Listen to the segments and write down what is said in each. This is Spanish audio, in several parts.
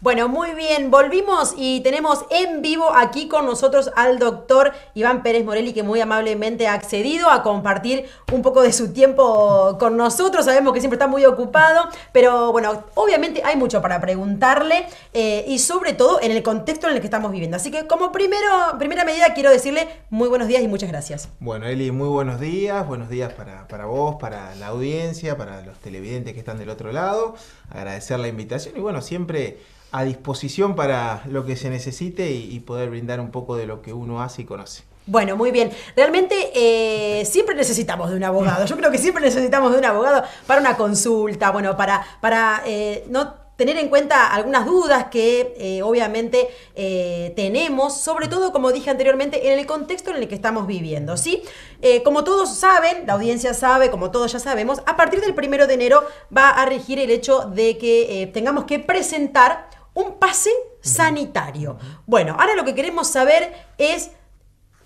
Bueno, muy bien, volvimos y tenemos en vivo aquí con nosotros al doctor Iván Pérez Morelli, que muy amablemente ha accedido a compartir un poco de su tiempo con nosotros. Sabemos que siempre está muy ocupado, pero bueno, obviamente hay mucho para preguntarle eh, y sobre todo en el contexto en el que estamos viviendo. Así que como primero, primera medida quiero decirle muy buenos días y muchas gracias. Bueno, Eli, muy buenos días, buenos días para, para vos, para la audiencia, para los televidentes que están del otro lado agradecer la invitación y bueno, siempre a disposición para lo que se necesite y, poder brindar un poco de lo que uno hace y conoce. Bueno, muy bien. Realmente eh, siempre necesitamos de un abogado. Yo creo que siempre necesitamos de un abogado para una consulta, bueno, para, para eh, no tener en cuenta algunas dudas que eh, obviamente eh, tenemos, sobre todo como dije anteriormente, en el contexto en el que estamos viviendo, ¿sí? Eh, como todos saben, la audiencia sabe, como todos ya sabemos, a partir del primero de enero va a regir el hecho de que tengamos que presentar un pase sanitario. Bueno, ahora lo que queremos saber es,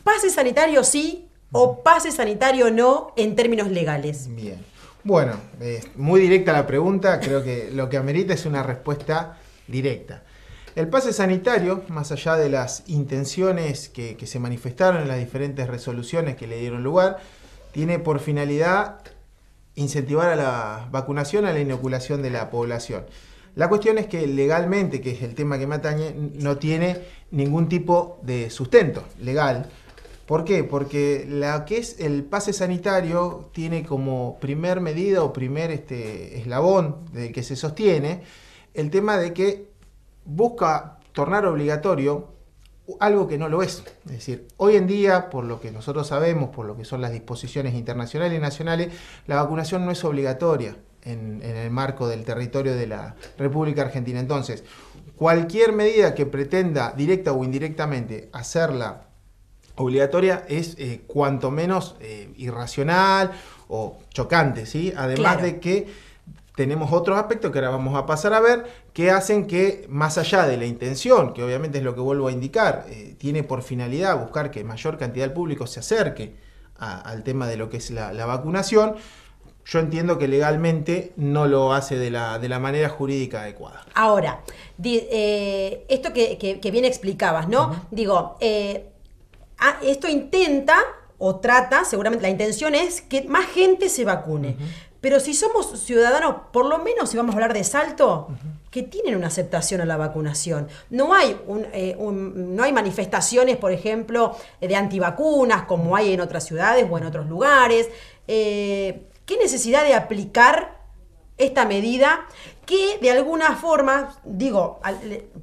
¿pase sanitario sí o pase sanitario no en términos legales? Bien. Bueno, eh, muy directa la pregunta, creo que lo que amerita es una respuesta directa. El pase sanitario, más allá de las intenciones que, se manifestaron en las diferentes resoluciones que le dieron lugar, tiene por finalidad incentivar a la vacunación, a la inoculación de la población. La cuestión es que legalmente, que es el tema que me atañe, no tiene ningún tipo de sustento legal. ¿Por qué? Porque la que es el pase sanitario tiene como primer medida o primer este, eslabón de que se sostiene el tema de que busca tornar obligatorio algo que no lo es. Es decir, hoy en día, por lo que nosotros sabemos, por lo que son las disposiciones internacionales y nacionales, la vacunación no es obligatoria en, en el marco del territorio de la República Argentina. Entonces, cualquier medida que pretenda, directa o indirectamente, hacerla obligatoria es eh, cuanto menos eh, irracional o chocante, ¿sí? Además de que tenemos otros aspectos que ahora vamos a pasar a ver que hacen que más allá de la intención, que obviamente es lo que vuelvo a indicar, eh, tiene por finalidad buscar que mayor cantidad del público se acerque al tema de lo que es la, vacunación, yo entiendo que legalmente no lo hace de la, manera jurídica adecuada. Ahora, esto que, bien explicabas, ¿no? Digo, Digo, Ah, esto intenta o trata, seguramente la intención es que más gente se vacune. Pero si somos ciudadanos, por lo menos si vamos a hablar de salto, que tienen una aceptación a la vacunación. No hay, eh, no hay manifestaciones, por ejemplo, de antivacunas como hay en otras ciudades o en otros lugares. Eh, ¿Qué necesidad de aplicar esta medida que de alguna forma, digo,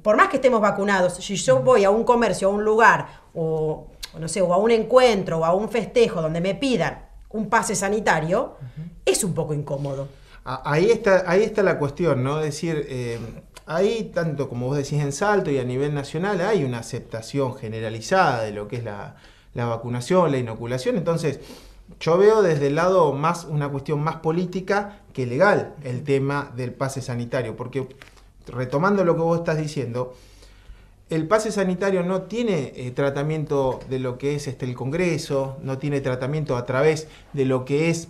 por más que estemos vacunados, si yo voy a un comercio, a un lugar o o no sé, o a un encuentro o a un festejo donde me pidan un pase sanitario, es un poco incómodo. Ahí está, ahí está la cuestión, ¿no? Es decir, eh, ahí, tanto como vos decís en Salto y a nivel nacional, hay una aceptación generalizada de lo que es la, la vacunación, la inoculación. Entonces, yo veo desde el lado más una cuestión más política que legal el tema del pase sanitario, porque retomando lo que vos estás diciendo, el pase sanitario no tiene eh, tratamiento de lo que es este, el Congreso, no tiene tratamiento a través de lo que es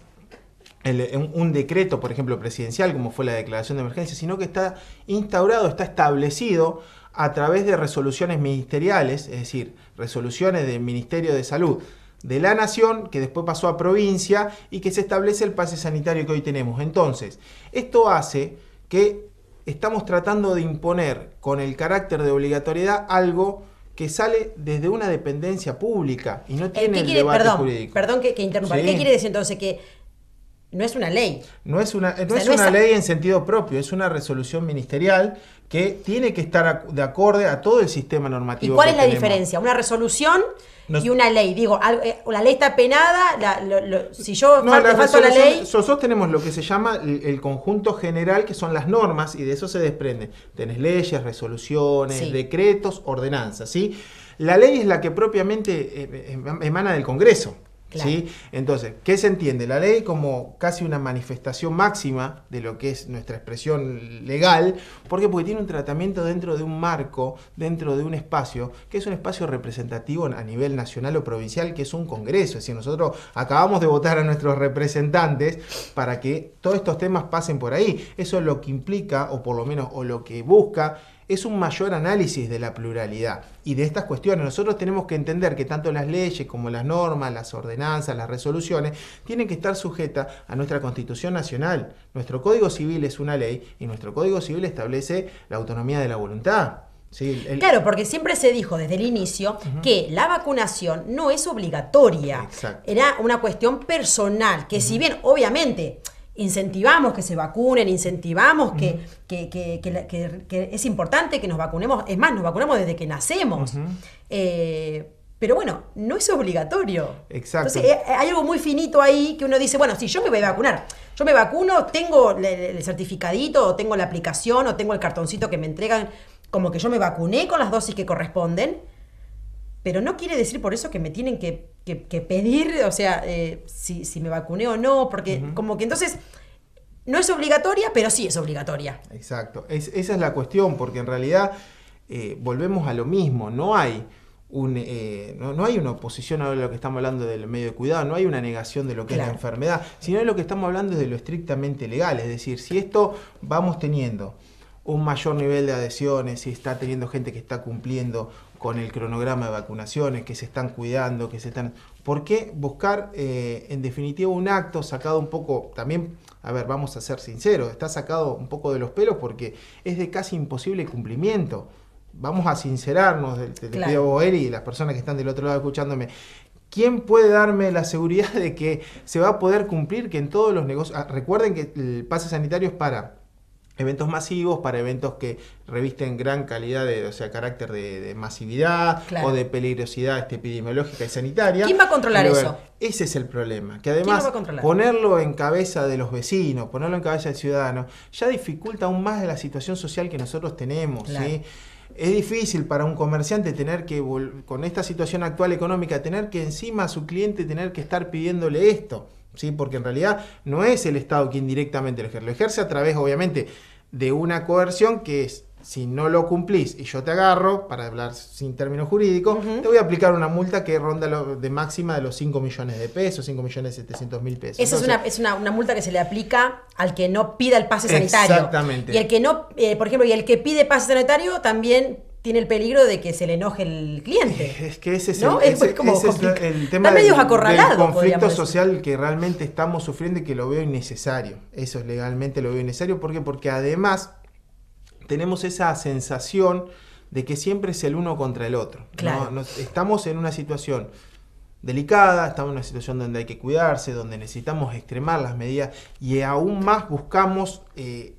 un decreto, por ejemplo, presidencial, como fue la declaración de emergencia, sino que está instaurado, está establecido a través de resoluciones ministeriales, es decir, resoluciones del Ministerio de Salud de la Nación, que después pasó a provincia y que se establece el pase sanitario que hoy tenemos. Entonces, esto hace que estamos tratando de imponer con el carácter de obligatoriedad algo que sale desde una dependencia pública y no eh, tiene el debate perdón, jurídico. Perdón que, interrumpa. ¿Qué quiere decir entonces? Que no es una ley. No es una, eh, no es una ley en sentido propio, es una resolución ministerial que tiene que estar de acorde a todo el sistema normativo. ¿Y cuál es la diferencia? Una resolución y una ley. Digo, eh, la ley está penada, si yo no, falto, la la ley... Nosotros tenemos lo que se llama el, conjunto general, que son las normas, y de eso se desprende. Tenés leyes, resoluciones, decretos, ordenanzas, ¿sí? La ley es la que propiamente eh, em, emana del Congreso. ¿sí? Entonces, ¿qué se entiende? La ley como casi una manifestación máxima de lo que es nuestra expresión legal. ¿Por qué? Porque tiene un tratamiento dentro de un marco, dentro de un espacio, que es un espacio representativo a nivel nacional o provincial, que es un Congreso. Es decir, nosotros acabamos de votar a nuestros representantes para que todos estos temas pasen por ahí. Eso es lo que implica, o por lo menos, o lo que busca es un mayor análisis de la pluralidad y de estas cuestiones. Nosotros tenemos que entender que tanto las leyes como las normas, las ordenanzas, las resoluciones, tienen que estar sujetas a nuestra Constitución Nacional. Nuestro Código Civil es una ley y nuestro Código Civil establece la autonomía de la voluntad. Sí, Claro, porque siempre se dijo desde el inicio que la vacunación no es obligatoria. Era una cuestión personal, que si bien obviamente incentivamos que se vacunen, incentivamos que, que, es importante que nos vacunemos, es más, nos vacunamos desde que nacemos. Eh, pero bueno, no es obligatorio. Exacto. Eh, hay algo muy finito ahí que uno dice, bueno, si yo me voy a vacunar, yo me vacuno, tengo el certificadito, o tengo la aplicación, o tengo el cartoncito que me entregan, como que yo me vacuné con las dosis que corresponden, pero no quiere decir por eso que me tienen que, que, pedir, o sea, eh, si, me vacuné o no, porque como que entonces no es obligatoria, pero sí es obligatoria. Exacto, esa es la cuestión, porque en realidad eh, volvemos a lo mismo, no hay... Eh, no, hay una oposición a lo que estamos hablando del medio de cuidado, no hay una negación de lo que es la enfermedad, sino de lo que estamos hablando es de lo estrictamente legal, es decir, si esto vamos teniendo un mayor nivel de adhesiones, si está teniendo gente que está cumpliendo con el cronograma de vacunaciones, que se están cuidando, que se están... ¿Por qué buscar, eh, en definitiva, un acto sacado un poco, también, a ver, vamos a ser sinceros, está sacado un poco de los pelos porque es de casi imposible cumplimiento. Vamos a sincerarnos, te, te claro. y las personas que están del otro lado escuchándome. ¿Quién puede darme la seguridad de que se va a poder cumplir, que en todos los negocios... Ah, recuerden que el pase sanitario es para eventos masivos, para eventos que revisten gran calidad, de, o sea, carácter de, masividad o de peligrosidad este, epidemiológica y sanitaria. ¿Quién va a controlar eso? Ese es el problema, que además ponerlo en cabeza de los vecinos, ponerlo en cabeza del ciudadano, ya dificulta aún más la situación social que nosotros tenemos. Es difícil para un comerciante tener que, con esta situación actual económica, tener que encima a su cliente tener que estar pidiéndole esto. ¿sí? porque en realidad no es el Estado quien directamente lo ejerce, lo ejerce a través obviamente de una coerción que es si no lo cumplís y yo te agarro, para hablar sin término jurídico, te voy a aplicar una multa que ronda de máxima de los 5 millones de pesos, 5 millones 700 mil pesos. Esa es, una, una, multa que se le aplica al que no pida el pase sanitario. Exactamente. Y el que no, eh, por ejemplo, y el que pide pase sanitario también tiene el peligro de que se le enoje el cliente. Es que ese es, el, ese, el tema conflicto social que realmente estamos sufriendo y que lo veo innecesario. Eso es legalmente lo veo innecesario. ¿Por qué? Porque además tenemos esa sensación de que siempre es el uno contra el otro. estamos en una situación delicada, estamos en una situación donde hay que cuidarse, donde necesitamos extremar las medidas y aún más buscamos eh,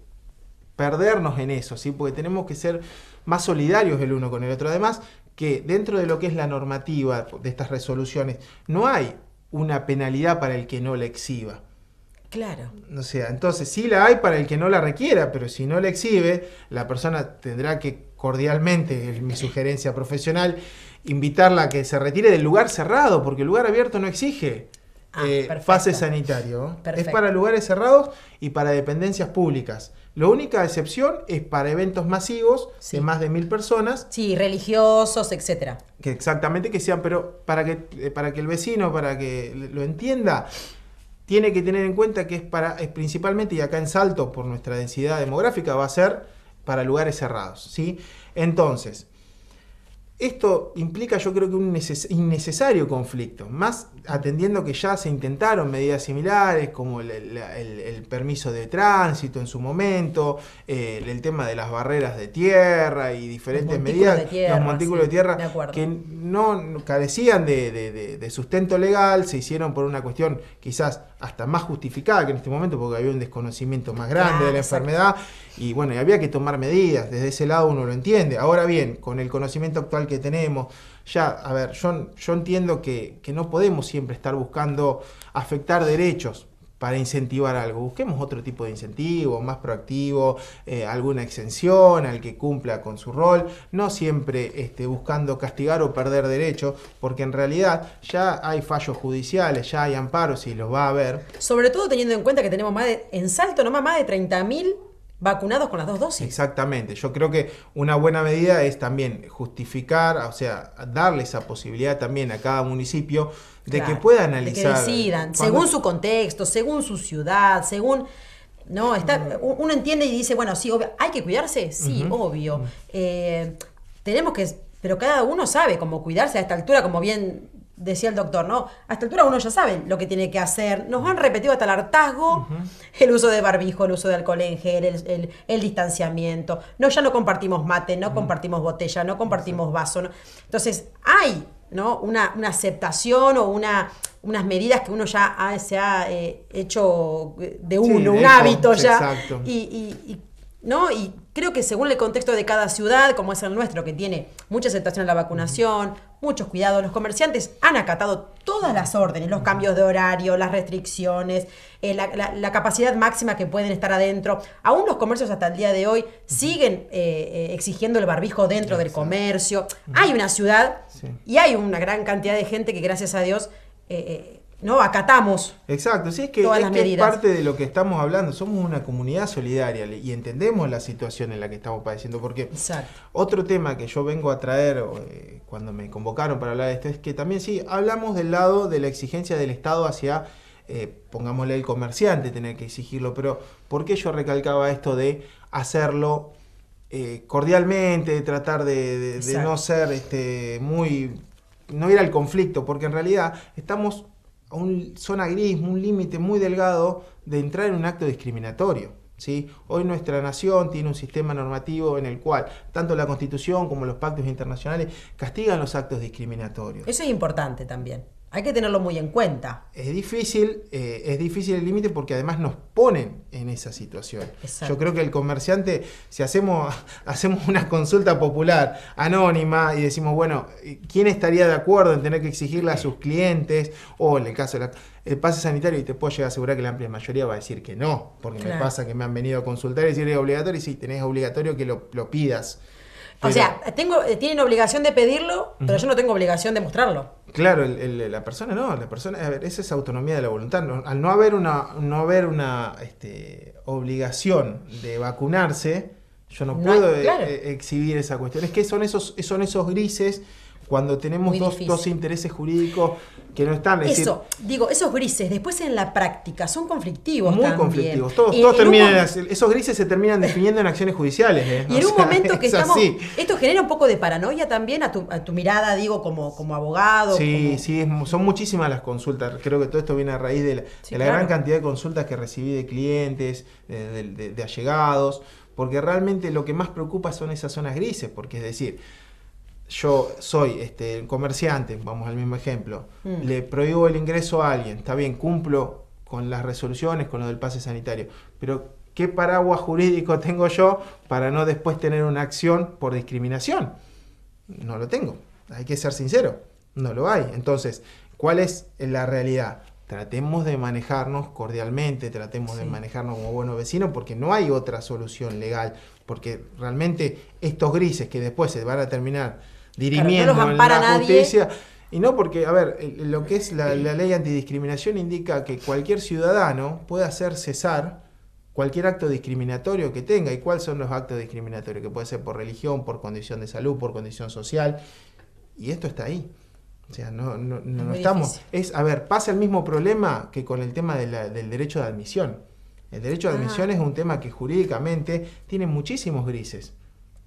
perdernos en eso, ¿sí? porque tenemos que ser más solidarios el uno con el otro. Además, que dentro de lo que es la normativa de estas resoluciones, no hay una penalidad para el que no la exhiba. Claro. O sea, entonces sí la hay para el que no la requiera, pero si no la exhibe, la persona tendrá que cordialmente, es mi sugerencia profesional, invitarla a que se retire del lugar cerrado, porque el lugar abierto no exige. Ah, eh, fase sanitario. Es para lugares cerrados y para dependencias públicas. La única excepción es para eventos masivos de más de mil personas. Sí, religiosos, etcétera. Que exactamente que sean, pero para que, eh, para que el vecino, para que lo entienda, tiene que tener en cuenta que es para, principalmente, y acá en Salto, por nuestra densidad demográfica, va a ser para lugares cerrados. ¿sí? Entonces, esto implica yo creo que un innecesario conflicto, más atendiendo que ya se intentaron medidas similares como el, permiso de tránsito en su momento, eh, el, tema de las barreras de tierra y diferentes medidas, los montículos de tierra que no carecían de, de sustento legal, se hicieron por una cuestión quizás hasta más justificada que en este momento porque había un desconocimiento más grande de la enfermedad y bueno, y había que tomar medidas, desde ese lado uno lo entiende. Ahora bien, con el conocimiento actual que tenemos, ya, a ver, yo, yo entiendo que, que no podemos siempre estar buscando afectar derechos, para incentivar algo. Busquemos otro tipo de incentivo, más proactivo, eh, alguna exención al que cumpla con su rol, no siempre este, buscando castigar o perder derecho, porque en realidad ya hay fallos judiciales, ya hay amparos y los va a haber. Sobre todo teniendo en cuenta que tenemos más en salto nomás más de 30.000 vacunados con las dos dosis. Exactamente, yo creo que una buena medida es también justificar, o sea, darle esa posibilidad también a cada municipio de que pueda analizar. que decidan, según su contexto, según su ciudad, según... No, está, uno entiende y dice, bueno, sí, obvio, hay que cuidarse, sí, obvio. Eh, tenemos que, pero cada uno sabe cómo cuidarse a esta altura, como bien decía el doctor, ¿no? A esta altura uno ya sabe lo que tiene que hacer. Nos han repetido hasta el hartazgo el uso de barbijo, el uso de alcohol en gel, el, distanciamiento. No, ya no compartimos mate, no compartimos botella, no compartimos vaso. Entonces, hay ¿no? una, una aceptación o una, unas medidas que uno ya se ha eh, hecho de uno, un hábito ya. Exacto. ¿no? Y creo que según el contexto de cada ciudad, como es el nuestro, que tiene mucha aceptación a la vacunación, muchos cuidados, los comerciantes han acatado todas las órdenes, los cambios de horario, las restricciones, eh, la, capacidad máxima que pueden estar adentro. Aún los comercios hasta el día de hoy siguen eh, eh, exigiendo el barbijo dentro del comercio. Hay una ciudad y hay una gran cantidad de gente que, gracias a Dios, ¿no? acatamos. Exacto, sí, es que, es, parte de lo que estamos hablando. Somos una comunidad solidaria y entendemos la situación en la que estamos padeciendo. Porque otro tema que yo vengo a traer eh, cuando me convocaron para hablar de esto es que también sí, hablamos del lado de la exigencia del Estado hacia, eh, pongámosle, el comerciante tener que exigirlo. Pero ¿por qué yo recalcaba esto de hacerlo? Eh, cordialmente, de, tratar de no ser este, muy no ir al conflicto, porque en realidad estamos un zona gris, un límite muy delgado de entrar en un acto discriminatorio. ¿sí? Hoy nuestra nación tiene un sistema normativo en el cual tanto la Constitución como los pactos internacionales castigan los actos discriminatorios. Eso es importante también. Hay que tenerlo muy en cuenta. Es difícil, eh, es difícil el límite porque además nos ponen en esa situación. Yo creo que el comerciante, si hacemos, hacemos una consulta popular, anónima, y decimos, bueno, eh, ¿quién estaría de acuerdo en tener que exigirle a sus clientes? O en el caso del pase sanitario, y te puedo llegar a asegurar que la amplia mayoría va a decir que no, porque me pasa que me han venido a consultar y decir es obligatorio, y sí, tenés obligatorio que lo pidas o sea, tengo, tienen obligación de pedirlo, pero yo no tengo obligación de mostrarlo. Claro, la persona no, la persona, a ver, esa es autonomía de la voluntad. al no haber una, no haber una este, obligación de vacunarse, yo no, puedo eh, eh, exhibir esa cuestión. Es que son esos, son esos grises cuando tenemos dos, intereses jurídicos que no están. eso, digo, esos grises, después en la práctica, son conflictivos. Muy conflictivos. Eh, esos grises se terminan definiendo en acciones judiciales. ¿eh? Y en un momento que estamos. Esto genera un poco de paranoia también a tu, mirada, digo, como, como abogado. Sí, sí, son muchísimas las consultas. Creo que todo esto viene a raíz de la, gran cantidad de consultas que recibí de clientes, de allegados, porque realmente lo que más preocupa son esas zonas grises, porque es decir yo soy este, comerciante, vamos al mismo ejemplo, mm. le prohíbo el ingreso a alguien, está bien, cumplo con las resoluciones, con lo del pase sanitario, pero ¿qué paraguas jurídico tengo yo para no después tener una acción por discriminación? No lo tengo, hay que ser sincero, no lo hay. Entonces, ¿cuál es la realidad? Tratemos de manejarnos cordialmente, tratemos de manejarnos como buenos vecinos, porque no hay otra solución legal, porque realmente estos grises que después se van a terminar dirimiendo la justicia. Y no porque, a ver, lo que es la, ley antidiscriminación indica que cualquier ciudadano puede hacer cesar cualquier acto discriminatorio que tenga. ¿Y cuáles son los actos discriminatorios? Que puede ser por religión, por condición de salud, por condición social. Y esto está ahí. O sea, no, no, no, estamos. Es, a ver, pasa el mismo problema que con el tema del derecho de admisión. El derecho de admisión es un tema que jurídicamente tiene muchísimos grises.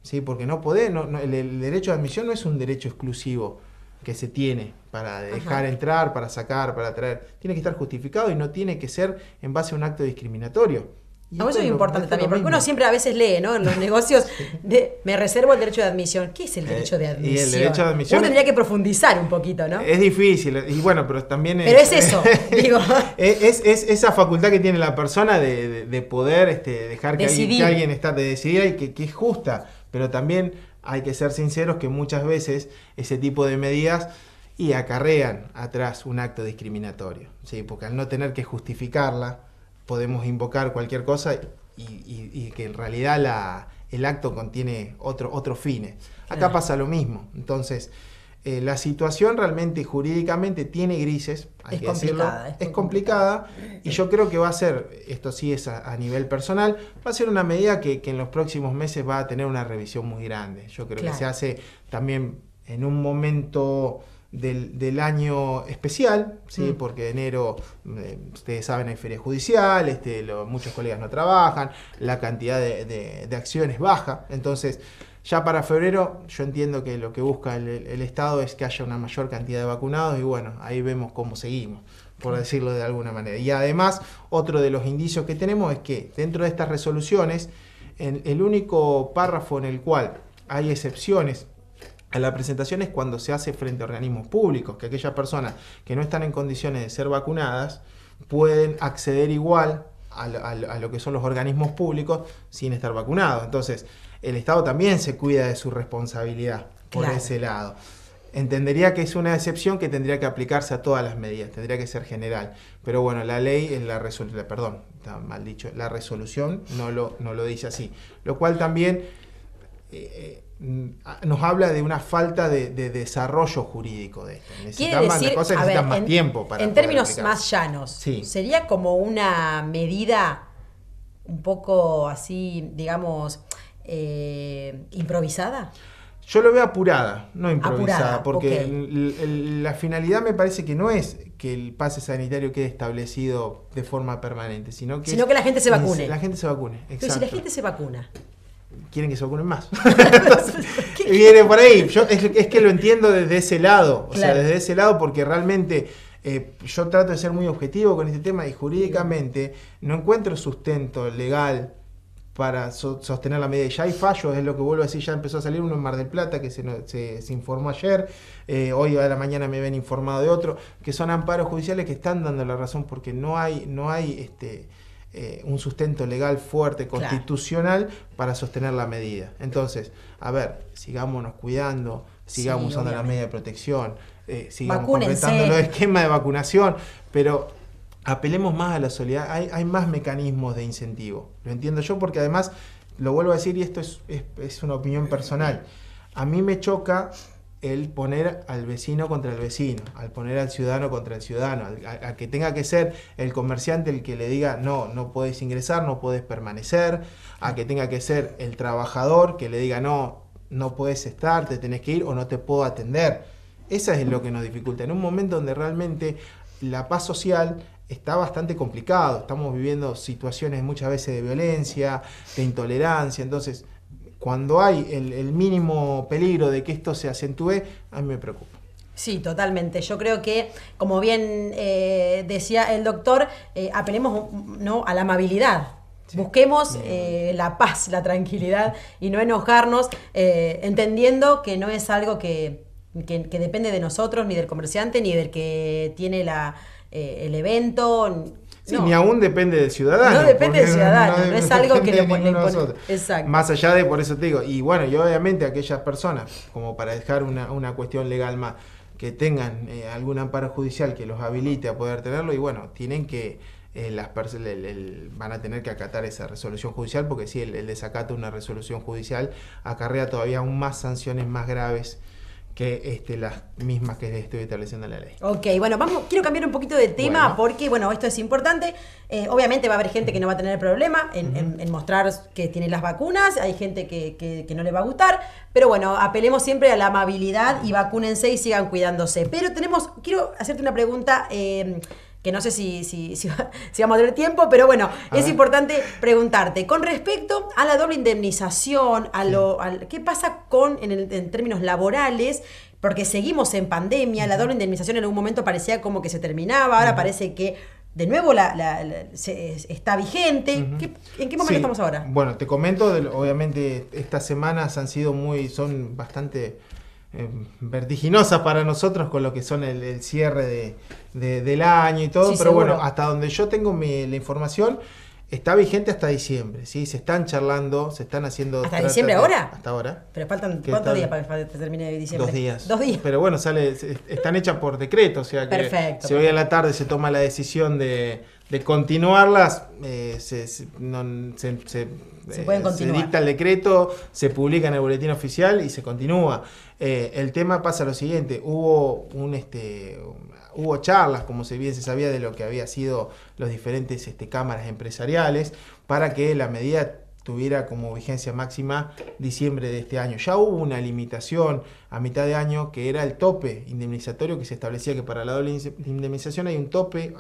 ¿sí? porque no podés, el, derecho de admisión no es un derecho exclusivo que se tiene para dejar entrar, para sacar, para traer. Tiene que estar justificado y no tiene que ser en base a un acto discriminatorio. eso es importante también, porque uno siempre a veces lee, ¿no? En los negocios, de, me reservo el derecho de admisión. ¿Qué es el eh, derecho de admisión? Uno tendría que profundizar un poquito, ¿no? Es difícil, y bueno, pero también es. Pero es eso, digo. Es, esa facultad que tiene la persona de, poder este, dejar que alguien, que está de decidir y que es justa. Pero también hay que ser sinceros que muchas veces ese tipo de medidas y acarrean atrás un acto discriminatorio, porque al no tener que justificarla, podemos invocar cualquier cosa y, que en realidad la, el acto contiene otro, otro fines. Acá pasa lo mismo. Entonces, eh, la situación realmente jurídicamente tiene grises, hay que decirlo, es, complicada, y yo creo que va a ser, esto sí es a, nivel personal, va a ser una medida que, en los próximos meses va a tener una revisión muy grande. Yo creo que se hace también en un momento... Del, año especial, ¿sí? Mm. porque enero, eh, ustedes saben, hay feria judicial, este, muchos colegas no trabajan, la cantidad de acciones baja, entonces ya para febrero yo entiendo que lo que busca el, Estado es que haya una mayor cantidad de vacunados y bueno, ahí vemos cómo seguimos, por decirlo de alguna manera. Y además, otro de los indicios que tenemos es que dentro de estas resoluciones, el único párrafo en el cual hay excepciones a la presentación es cuando se hace frente a organismos públicos, que aquellas personas que no están en condiciones de ser vacunadas pueden acceder igual a a lo que son los organismos públicos sin estar vacunados. Entonces, el Estado también se cuida de su responsabilidad por ese lado. Entendería que es una excepción que tendría que aplicarse a todas las medidas, tendría que ser general. Pero bueno, la ley, la resolución, perdón, está mal dicho, la resolución no lo, dice así. Lo cual también eh, eh, nos habla de una falta de, desarrollo jurídico de esto. Necesitan más, cosas, necesitan más tiempo para. En términos más llanos, sería como una medida un poco así, digamos, eh, improvisada? Yo lo veo apurada, no improvisada, porque la finalidad me parece que no es que el pase sanitario quede establecido de forma permanente, sino que... Sino que la gente se vacune. La gente se vacune, exacto. si la gente se vacuna, quieren que se vacunen más. viene por ahí. es, que lo entiendo desde ese lado. O sea, desde ese lado, porque realmente eh, yo trato de ser muy objetivo con este tema y jurídicamente no encuentro sustento legal para sostener la medida. ya hay fallos, es lo que vuelvo a decir, ya empezó a salir uno en Mar del Plata que se, informó ayer, eh, hoy a la mañana me ven informado de otro, que son amparos judiciales que están dando la razón porque no hay, no hay este, eh, un sustento legal fuerte, constitucional, para sostener la medida. Entonces, a ver, sigámonos cuidando, sigamos usando la medida de protección, eh, sigamos completando los esquemas de vacunación, pero apelemos más a la solidaridad, hay, más mecanismos de incentivo, lo entiendo yo porque además, lo vuelvo a decir y esto es, una opinión personal, a mí me choca el poner al vecino contra el vecino, al poner al ciudadano contra el ciudadano, a que tenga que ser el comerciante el que le diga no, no puedes ingresar, no puedes permanecer, a que tenga que ser el trabajador que le diga no, no puedes estar, te tenés que ir o no te puedo atender. esa es lo que nos dificulta. En un momento donde realmente la paz social está bastante complicado. Estamos viviendo situaciones muchas veces de violencia, de intolerancia. Entonces, cuando hay el, mínimo peligro de que esto se acentúe, a mí me preocupa. Sí, totalmente. Yo creo que, como bien eh, decía el doctor, eh, apelemos ¿no? a la amabilidad. Busquemos eh, la paz, la tranquilidad y no enojarnos, entendiendo que no es algo que depende de nosotros, ni del comerciante, ni del que tiene la, eh, el evento. ni aún depende del ciudadano. No depende del ciudadano, es algo que le, Más allá de, por eso te digo, y bueno, y obviamente aquellas personas, como para dejar una, cuestión legal más, que tengan eh, algún amparo judicial que los habilite a poder tenerlo, y bueno, tienen que, eh, las van a tener que acatar esa resolución judicial, porque si el, el desacato de una resolución judicial acarrea todavía aún más sanciones más graves que este, las mismas que estoy estableciendo en la ley. Ok, bueno, vamos, quiero cambiar un poquito de tema porque, bueno, esto es importante. Eh, obviamente va a haber gente que no va a tener problema en, mostrar que tiene las vacunas, hay gente que, no le va a gustar, pero bueno, apelemos siempre a la amabilidad y vacúnense y sigan cuidándose. Pero tenemos, quiero hacerte una pregunta. Eh, que no sé si, si, vamos a tener tiempo, pero bueno, es importante preguntarte. Con respecto a la doble indemnización, a lo, ¿qué pasa con en, términos laborales? Porque seguimos en pandemia, la doble indemnización en algún momento parecía como que se terminaba, ahora parece que de nuevo la, está vigente. ¿En qué momento estamos ahora? Bueno, te comento, obviamente estas semanas han sido muy, son bastante eh, vertiginosa para nosotros con lo que son el, cierre de, del año y todo, pero bueno, hasta donde yo tengo la información, está vigente hasta diciembre, ¿sí? Se están charlando, se están haciendo... ¿Hasta diciembre ahora? Hasta ahora. Pero faltan cuántos días para que termine diciembre. Dos días. Pero bueno, sale, están hechas por decreto, o sea que hoy en la tarde se toma la decisión de de continuarlas, eh, se, se, se, eh, dicta el decreto, se publica en el boletín oficial y se continúa. Eh, el tema pasa lo siguiente, hubo un este hubo charlas, como se bien se sabía de lo que había sido los diferentes este, cámaras empresariales, para que la medida tuviera como vigencia máxima diciembre de este año. Ya hubo una limitación a mitad de año que era el tope indemnizatorio que se establecía que para la doble indemnización hay un tope,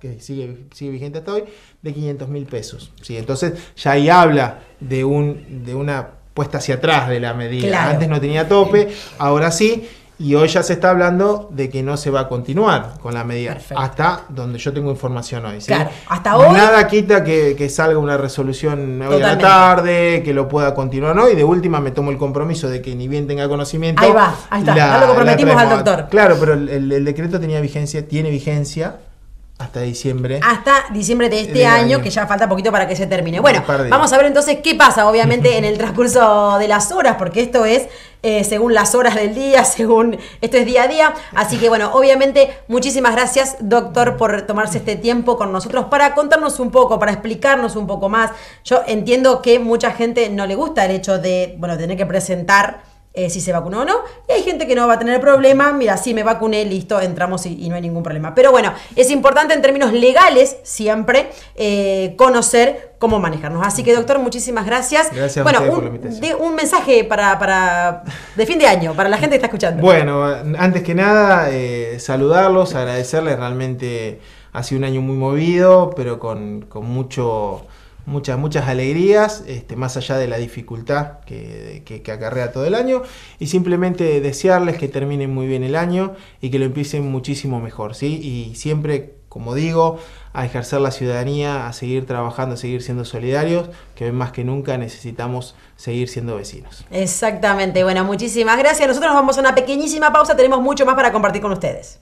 que sigue, vigente hasta hoy, de 500 mil pesos. ¿sí? Entonces ya ahí habla de, un, de una puesta hacia atrás de la medida. Antes no tenía tope, ahora sí. Y hoy ya se está hablando de que no se va a continuar con la medida, hasta donde yo tengo información hoy. Claro, hasta hoy. Nada quita que, salga una resolución hoy la tarde, que lo pueda continuar hoy. De última me tomo el compromiso de que ni bien tenga conocimiento. Ahí va, ahí está, la, lo comprometimos al doctor. Claro, pero el, decreto tenía vigencia, tiene vigencia. Hasta diciembre. Hasta diciembre de este año, que ya falta poquito para que se termine. Bueno, vamos a ver entonces qué pasa, obviamente, en el transcurso de las horas, porque esto es eh, según las horas del día, según esto es día a día. Así que bueno, obviamente muchísimas gracias doctor por tomarse este tiempo con nosotros para contarnos un poco, para explicarnos un poco más. Yo entiendo que mucha gente no le gusta el hecho de, bueno, tener que presentar eh, si se vacunó o no. Y hay gente que no va a tener problema. Mira, sí, me vacuné, listo, entramos y, no hay ningún problema. Pero bueno, es importante en términos legales siempre eh, conocer cómo manejarnos. Así que, doctor, muchísimas gracias. Gracias bueno, un, por la un mensaje para, de fin de año, para la gente que está escuchando. Bueno, antes que nada, eh, saludarlos, agradecerles. Realmente ha sido un año muy movido, pero con, con mucho muchas, muchas alegrías, este, más allá de la dificultad que, que, que, acarrea todo el año, y simplemente desearles que terminen muy bien el año y que lo empiecen muchísimo mejor, ¿sí? Y siempre, como digo, a ejercer la ciudadanía, a seguir trabajando, a seguir siendo solidarios, que más que nunca necesitamos seguir siendo vecinos. Exactamente, bueno, muchísimas gracias. Nosotros nos vamos a una pequeñísima pausa, tenemos mucho más para compartir con ustedes.